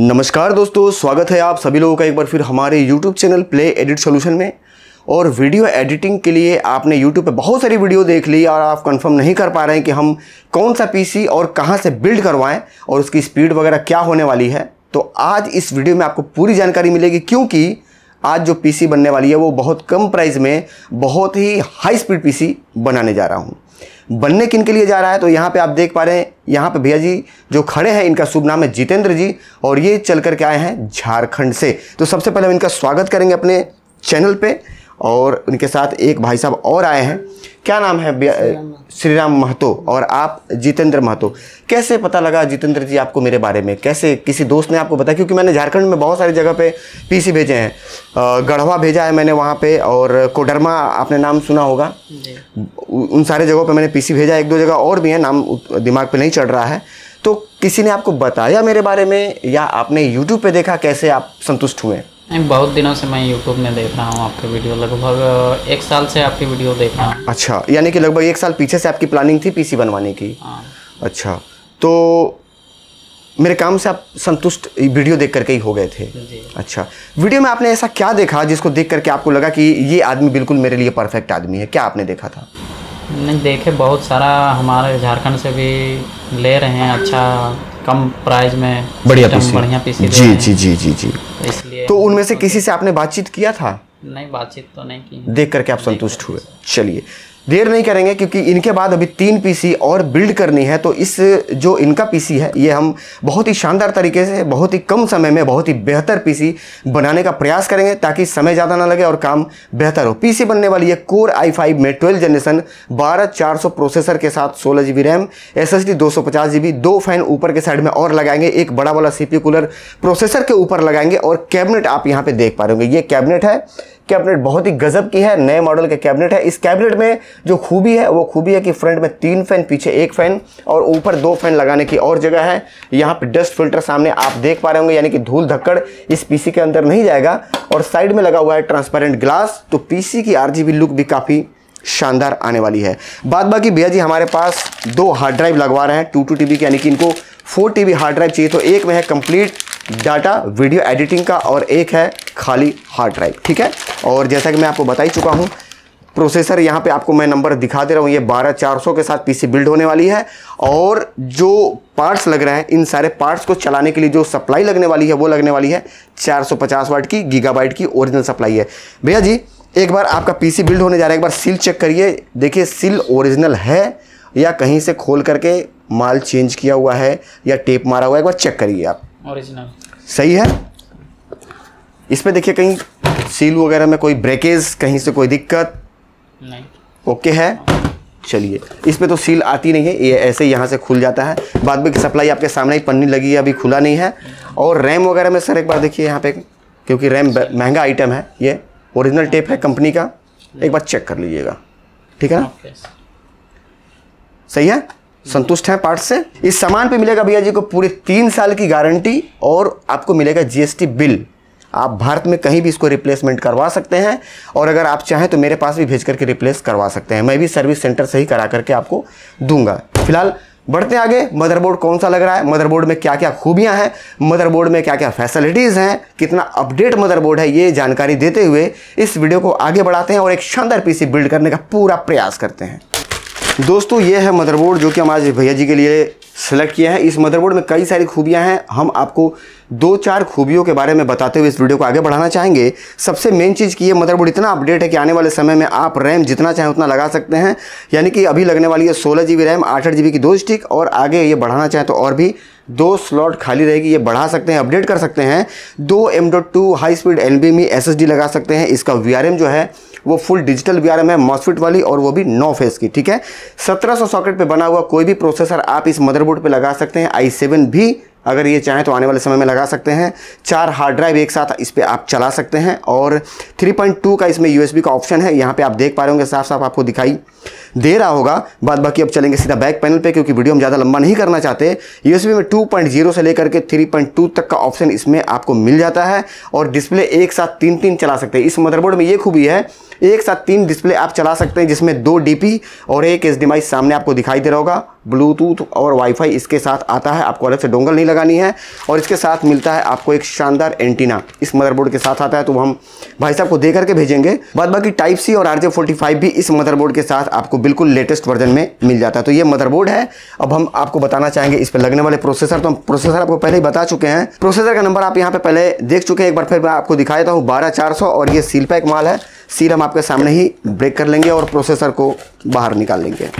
नमस्कार दोस्तों स्वागत है आप सभी लोगों का एक बार फिर हमारे YouTube channel play edit solution में और वीडियो एडिटिंग के लिए आपने YouTube पे बहुत सारी वीडियो देख ली और आप कंफर्म नहीं कर पा रहे हैं कि हम कौन सा पीसी और कहां से बिल्ड करवाएं और उसकी स्पीड वगैरह क्या होने वाली है तो आज इस वीडियो में आपको पूरी जानकारी मिलेगी क्योंकि आज जो पी बनने वाली है वो बहुत कम प्राइस में बहुत ही हाई स्पीड पी बनाने जा रहा हूँ बनने किन के लिए जा रहा है तो यहाँ पे आप देख पा रहे हैं यहाँ पे भैया जी जो खड़े हैं इनका शुभ नाम है जितेंद्र जी और ये चल करके आए हैं झारखंड से तो सबसे पहले हम इनका स्वागत करेंगे अपने चैनल पर और उनके साथ एक भाई साहब और आए हैं क्या नाम है श्री राम महतो और आप जितेंद्र महतो कैसे पता लगा जितेंद्र जी आपको मेरे बारे में कैसे किसी दोस्त ने आपको बताया क्योंकि मैंने झारखंड में बहुत सारी जगह पे पीसी भेजे हैं गढ़वा भेजा है मैंने वहाँ पे और कोडरमा आपने नाम सुना होगा उन सारे जगहों पे मैंने पीसी भेजा एक दो जगह और भी हैं नाम दिमाग पर नहीं चढ़ रहा है तो किसी ने आपको बताया मेरे बारे में या आपने यूट्यूब पर देखा कैसे आप संतुष्ट हुए बहुत दिनों से मैं YouTube में देख रहा हूँ आपके वीडियो लगभग एक साल से आपकी वीडियो देख रहा हूँ अच्छा यानी कि लगभग एक साल पीछे से आपकी प्लानिंग थी पीसी बनवाने की हाँ अच्छा तो मेरे काम से आप संतुष्ट वीडियो देख करके ही हो गए थे अच्छा वीडियो में आपने ऐसा क्या देखा जिसको देख करके आपको लगा कि ये आदमी बिल्कुल मेरे लिए परफेक्ट आदमी है क्या आपने देखा था नहीं देखे बहुत सारा हमारे झारखंड से भी ले रहे हैं अच्छा कम प्राइस में बढ़िया पीसी बढ़िया पीसी जी जी जी जी तो जी तो उनमें से किसी से आपने बातचीत किया था नहीं बातचीत तो नहीं की देख करके आप संतुष्ट हुए चलिए देर नहीं करेंगे क्योंकि इनके बाद अभी तीन पीसी और बिल्ड करनी है तो इस जो इनका पीसी है ये हम बहुत ही शानदार तरीके से बहुत ही कम समय में बहुत ही बेहतर पीसी बनाने का प्रयास करेंगे ताकि समय ज़्यादा ना लगे और काम बेहतर हो पीसी बनने वाली है कोर आई फाइव में ट्वेल्व जनरेशन बारह चार सौ प्रोसेसर के साथ सोलह G B RAM S S D दो सौ पचास जी बी दो फैन ऊपर के साइड में और लगाएंगे एक बड़ा वाला सी पी कूलर प्रोसेसर के ऊपर लगाएंगे और कैबिनेट आप यहाँ पर देख पा रहे होंगे ये कैबिनेट है कैबिनेट बहुत ही गजब की है नए मॉडल का कैबिनेट है इस कैबिनेट में जो खूबी है वो खूबी है कि फ्रंट में तीन फैन पीछे एक फैन और ऊपर दो फैन लगाने की और जगह है यहाँ पे डस्ट फिल्टर सामने आप देख पा रहे होंगे यानी कि धूल धक्कड़ इस पीसी के अंदर नहीं जाएगा और साइड में लगा हुआ है ट्रांसपेरेंट ग्लास तो पीसी की आरजीबी लुक भी काफ़ी शानदार आने वाली है बाद बाकी भैया जी हमारे पास दो हार्ड ड्राइव लगवा रहे हैं टू टू टी के यानी कि इनको फोर टी हार्ड ड्राइव चाहिए तो एक में है कंप्लीट डाटा वीडियो एडिटिंग का और एक है खाली हार्ड ड्राइव ठीक है और जैसा कि मैं आपको बता ही चुका हूँ प्रोसेसर यहाँ पे आपको मैं नंबर दिखा दे रहा हूँ ये बारह चार सौ के साथ पीसी बिल्ड होने वाली है और जो पार्ट्स लग रहे हैं इन सारे पार्ट्स को चलाने के लिए जो सप्लाई लगने वाली है वो लगने वाली है 450 वाट की गीगाबाइट की ओरिजिनल सप्लाई है भैया जी एक बार आपका पीसी बिल्ड होने जा रहा है एक बार सील चेक करिए देखिए सील ओरिजिनल है या कहीं से खोल करके माल चेंज किया हुआ है या टेप मारा हुआ है एक बार चेक करिए आप ओरिजिनल सही है इसमें देखिए कहीं सील वगैरह में कोई ब्रेकेज कहीं से कोई दिक्कत नहीं ओके है चलिए इसमें तो सील आती नहीं है ये ऐसे यहाँ से खुल जाता है बाद में सप्लाई आपके सामने ही पन्नी लगी है अभी खुला नहीं है और रैम वगैरह में सर एक बार देखिए यहाँ पे क्योंकि रैम महंगा आइटम है ये ओरिजिनल टेप है कंपनी का एक बार चेक कर लीजिएगा ठीक है सही है संतुष्ट हैं पार्ट से इस सामान पे मिलेगा भैया जी को पूरे तीन साल की गारंटी और आपको मिलेगा जीएसटी बिल आप भारत में कहीं भी इसको रिप्लेसमेंट करवा सकते हैं और अगर आप चाहें तो मेरे पास भी भेज करके रिप्लेस करवा सकते हैं मैं भी सर्विस सेंटर से ही करा करके आपको दूंगा फिलहाल बढ़ते आगे मदरबोर्ड कौन सा लग रहा है मदरबोर्ड में क्या क्या खूबियां हैं मदरबोर्ड में क्या क्या फैसिलिटीज़ हैं कितना अपडेट मदरबोर्ड है ये जानकारी देते हुए इस वीडियो को आगे बढ़ाते हैं और एक शानदार पीसी बिल्ड करने का पूरा प्रयास करते हैं दोस्तों ये है मदरबोर्ड जो कि हम आज भैया जी के लिए सेलेक्ट किया है इस मदरबोर्ड में कई सारी खूबियां हैं हम आपको दो चार खूबियों के बारे में बताते हुए इस वीडियो को आगे बढ़ाना चाहेंगे सबसे मेन चीज़ की ये मदरबोर्ड इतना अपडेट है कि आने वाले समय में आप रैम जितना चाहें उतना लगा सकते हैं यानी कि अभी लगने वाली है सोलह जी रैम आठ की दो स्टिक और आगे ये बढ़ाना चाहें तो और भी दो स्लॉट खाली रहेगी ये बढ़ा सकते हैं अपडेट कर सकते हैं दो M dot two high speed एल में एस लगा सकते हैं इसका वी जो है वो फुल डिजिटल वी है मॉसफिट वाली और वो भी नौ फेस की ठीक है 1700 सॉकेट पे बना हुआ कोई भी प्रोसेसर आप इस मदरबोर्ड पे लगा सकते हैं आई सेवन भी अगर ये चाहें तो आने वाले समय में लगा सकते हैं चार हार्ड ड्राइव एक साथ इस पर आप चला सकते हैं और 3.2 का इसमें यूएसबी का ऑप्शन है यहाँ पे आप देख पा रहे होंगे साफ साफ आपको दिखाई दे रहा होगा बाद बाकी अब चलेंगे सीधा बैक पैनल पे क्योंकि वीडियो हम ज़्यादा लंबा नहीं करना चाहते यूएसबी में 2.0 से लेकर के 3.2 तक का ऑप्शन इसमें आपको मिल जाता है और डिस्प्ले एक साथ तीन तीन चला सकते हैं इस मदरबोर्ड में ये खूबी है एक साथ तीन डिस्प्ले आप चला सकते हैं जिसमें दो डीपी और एक एस डिवाइस सामने आपको दिखाई दे रहा होगा ब्लूटूथ और वाईफाई इसके साथ आता है आपको अलग से डोंगल नहीं लगानी है और इसके साथ मिलता है आपको एक शानदार एंटीना इस मदरबोर्ड के साथ आता है तो हम भाई साहब को दे करके भेजेंगे बाद बाकी टाइप सी और आर जे भी इस मदरबोर्ड के साथ आपको बिल्कुल लेटेस्ट वर्जन में मिल जाता है तो ये मदरबोर्ड है अब हम आपको बताना चाहेंगे इस पर लगने वाले प्रोसेसर तो हम प्रोसेसर आपको पहले ही बता चुके हैं प्रोसेसर का नंबर आप यहाँ पे पहले देख चुके हैं एक बार फिर मैं आपको दिखाया था हूँ बारह चार सौ और ये सील पैक माल है सीर हम आपके सामने ही ब्रेक कर लेंगे और प्रोसेसर को बाहर निकाल लेंगे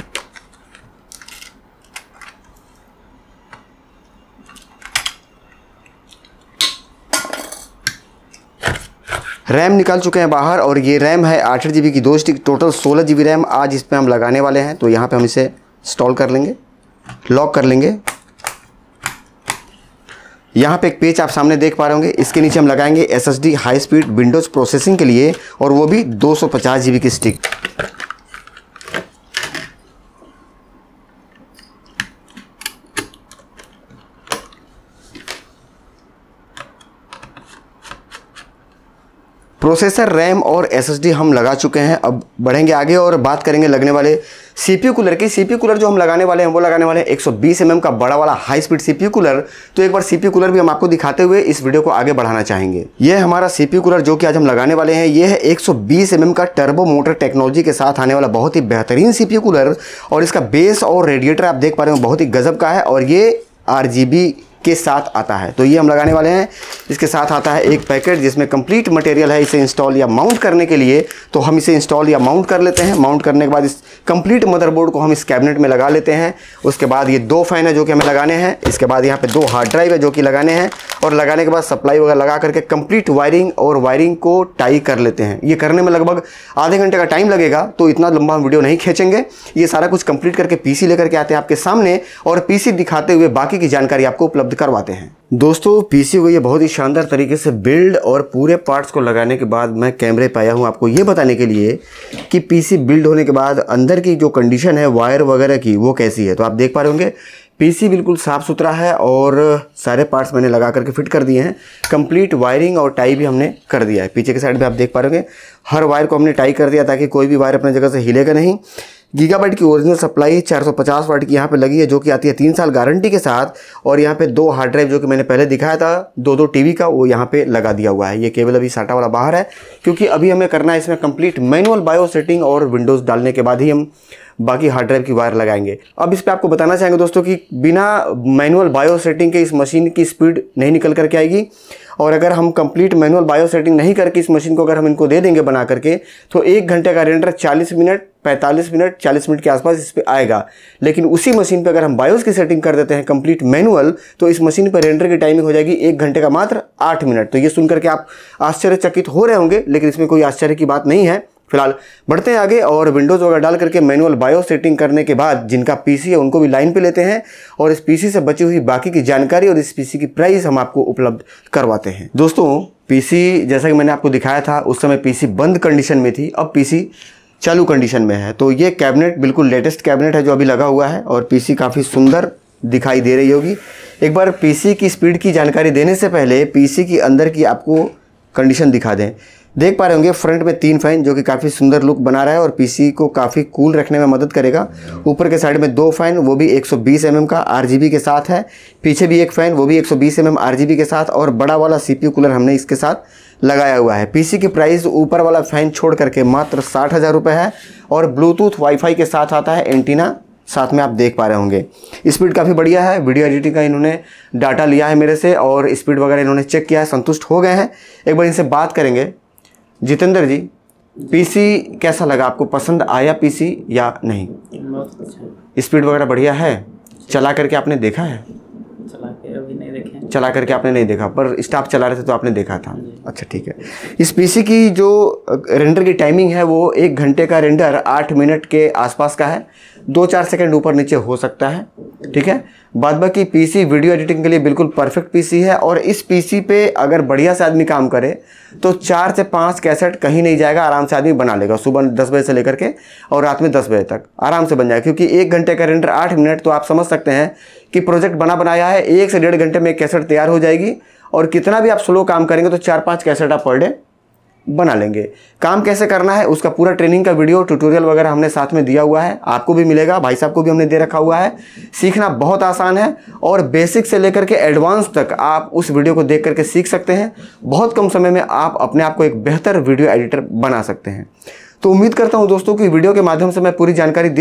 रैम निकाल चुके हैं बाहर और ये रैम है आठ जी की दो स्टिक टोटल सोलह जी रैम आज इस पर हम लगाने वाले हैं तो यहाँ पे हम इसे इंस्टॉल कर लेंगे लॉक कर लेंगे यहाँ पे एक पेज आप सामने देख पा रहे होंगे इसके नीचे हम लगाएंगे S high speed Windows processing के लिए और वो भी दो सौ की स्टिक प्रोसेसर रैम और एसएसडी हम लगा चुके हैं अब बढ़ेंगे आगे और बात करेंगे लगने वाले सीपीयू कूलर की सीपीयू कूलर जो हम लगाने वाले हैं वो लगाने वाले हैं 120 mm का बड़ा वाला हाई स्पीड सीपीयू कूलर तो एक बार सीपीयू कूलर भी हम आपको दिखाते हुए इस वीडियो को आगे बढ़ाना चाहेंगे ये हमारा सीपीयू कूलर जो कि आज हम लगाने वाले हैं ये है एक सौ mm का टर्बो मोटर टेक्नोलॉजी के साथ आने वाला बहुत ही बेहतरीन सीपीयू कूलर और इसका बेस और रेडिएटर आप देख पा रहे हो बहुत ही गजब का है और ये आर के साथ आता है तो ये हम लगाने वाले हैं इसके साथ आता है एक पैकेट जिसमें कंप्लीट मटेरियल है इसे इंस्टॉल या माउंट करने के लिए तो हम इसे इंस्टॉल या माउंट कर लेते हैं माउंट करने के बाद इस कंप्लीट मदरबोर्ड को हम इस कैबिनेट में लगा लेते हैं उसके बाद ये दो फ़ैन है जो कि हमें लगाने हैं इसके बाद यहाँ पर दो हार्ड ड्राइव है जो कि लगाने हैं और लगाने के बाद सप्लाई वगैरह लगा करके कंप्लीट वायरिंग और वायरिंग को टाई कर लेते हैं ये करने में लगभग आधे घंटे का टाइम लगेगा तो इतना लंबा हम वीडियो नहीं खींचेंगे ये सारा कुछ कंप्लीट करके पी लेकर के आते हैं आपके सामने और पी दिखाते हुए बाकी की जानकारी आपको उपलब्ध उपलब्ध करवाते हैं दोस्तों पीसी को ये बहुत ही शानदार तरीके से बिल्ड और पूरे पार्ट्स को लगाने के बाद मैं कैमरे पाया आया हूँ आपको ये बताने के लिए कि पीसी बिल्ड होने के बाद अंदर की जो कंडीशन है वायर वगैरह की वो कैसी है तो आप देख पा रहे होंगे पीसी बिल्कुल साफ़ सुथरा है और सारे पार्ट्स मैंने लगा करके फिट कर दिए हैं कंप्लीट वायरिंग और टाई भी हमने कर दिया है पीछे के साइड भी आप देख पा रहे होंगे हर वायर को हमने टाई कर दिया ताकि कोई भी वायर अपने जगह से हिलेगा नहीं गीगाबाइट की ओरिजिनल सप्लाई 450 वाट की यहाँ पे लगी है जो कि आती है तीन साल गारंटी के साथ और यहाँ पे दो हार्ड ड्राइव जो कि मैंने पहले दिखाया था दो दो टीवी का वो यहाँ पे लगा दिया हुआ है ये केबल अभी साटा वाला बाहर है क्योंकि अभी हमें करना है इसमें कंप्लीट मैनुअल बायो सेटिंग और विंडोज़ डालने के बाद ही हम बाकी हार्ड ड्राइव की वायर लगाएंगे अब इस पर आपको बताना चाहेंगे दोस्तों कि बिना मैनुअल बायो सेटिंग के इस मशीन की स्पीड नहीं निकल करके आएगी और अगर हम कंप्लीट मैनुअल बायो सेटिंग नहीं करके इस मशीन को अगर हम इनको दे देंगे बना करके तो एक घंटे का रेंडर 40 मिनट 45 मिनट 40 मिनट के आसपास इस पर आएगा लेकिन उसी मशीन पर अगर हम बायोस की सेटिंग कर देते हैं कंप्लीट मैनुअल तो इस मशीन पर रेंडर की टाइमिंग हो जाएगी एक घंटे का मात्र आठ मिनट तो ये सुन करके आप आश्चर्यचकित हो रहे होंगे लेकिन इसमें कोई आश्चर्य की बात नहीं है फिलहाल बढ़ते हैं आगे और विंडोज़ वगैरह डाल करके मैनुअल बायो सेटिंग करने के बाद जिनका पीसी है उनको भी लाइन पे लेते हैं और इस पीसी से बची हुई बाकी की जानकारी और इस पीसी की प्राइस हम आपको उपलब्ध करवाते हैं दोस्तों पीसी जैसा कि मैंने आपको दिखाया था उस समय पीसी बंद कंडीशन में थी अब पीसी चालू कंडीशन में है तो ये कैबिनेट बिल्कुल लेटेस्ट कैबिनेट है जो अभी लगा हुआ है और पीसी काफ़ी सुंदर दिखाई दे रही होगी एक बार पीसी की स्पीड की जानकारी देने से पहले पीसी के अंदर की आपको कंडीशन दिखा दें देख पा रहे होंगे फ्रंट में तीन फैन जो कि काफ़ी सुंदर लुक बना रहा है और पीसी को काफ़ी कूल रखने में मदद करेगा ऊपर के साइड में दो फैन वो भी 120 सौ mm का आर के साथ है पीछे भी एक फैन वो भी 120 सौ mm आरजीबी के साथ और बड़ा वाला सी कूलर हमने इसके साथ लगाया हुआ है पीसी की प्राइस ऊपर वाला फैन छोड़ करके मात्र साठ हज़ार है और ब्लूटूथ वाईफाई के साथ आता है एंटीना साथ में आप देख पा रहे होंगे स्पीड काफ़ी बढ़िया है वीडियो एडिटिंग का इन्होंने डाटा लिया है मेरे से और स्पीड वगैरह इन्होंने चेक किया है संतुष्ट हो गए हैं एक बार इनसे बात करेंगे जितेंद्र जी पीसी कैसा लगा आपको पसंद आया पीसी या नहीं अच्छा स्पीड वगैरह बढ़िया है चला करके आपने देखा है चला के अभी नहीं देखे चला करके आपने नहीं देखा पर स्टाफ चला रहे थे तो आपने देखा था अच्छा ठीक है इस पीसी की जो रेंडर की टाइमिंग है वो एक घंटे का रेंडर आठ मिनट के आसपास का है दो चार सेकंड ऊपर नीचे हो सकता है ठीक है बाद बाकी पीसी वीडियो एडिटिंग के लिए बिल्कुल परफेक्ट पीसी है और इस पीसी पे अगर बढ़िया से आदमी काम करे तो चार से पाँच कैसेट कहीं नहीं जाएगा आराम से आदमी बना लेगा सुबह दस बजे से लेकर के और रात में दस बजे तक आराम से बन जाएगा क्योंकि एक घंटे का रेंडर आठ मिनट तो आप समझ सकते हैं कि प्रोजेक्ट बना बनाया है एक से डेढ़ घंटे में एक कैसेट तैयार हो जाएगी और कितना भी आप स्लो काम करेंगे तो चार पाँच कैसेट आप पर डे बना लेंगे काम कैसे करना है उसका पूरा ट्रेनिंग का वीडियो ट्यूटोरियल वगैरह हमने साथ में दिया हुआ है आपको भी मिलेगा भाई साहब को भी हमने दे रखा हुआ है सीखना बहुत आसान है और बेसिक से लेकर के एडवांस तक आप उस वीडियो को देख करके सीख सकते हैं बहुत कम समय में आप अपने आप को एक बेहतर वीडियो एडिटर बना सकते हैं तो उम्मीद करता हूँ दोस्तों की वीडियो के माध्यम से मैं पूरी जानकारी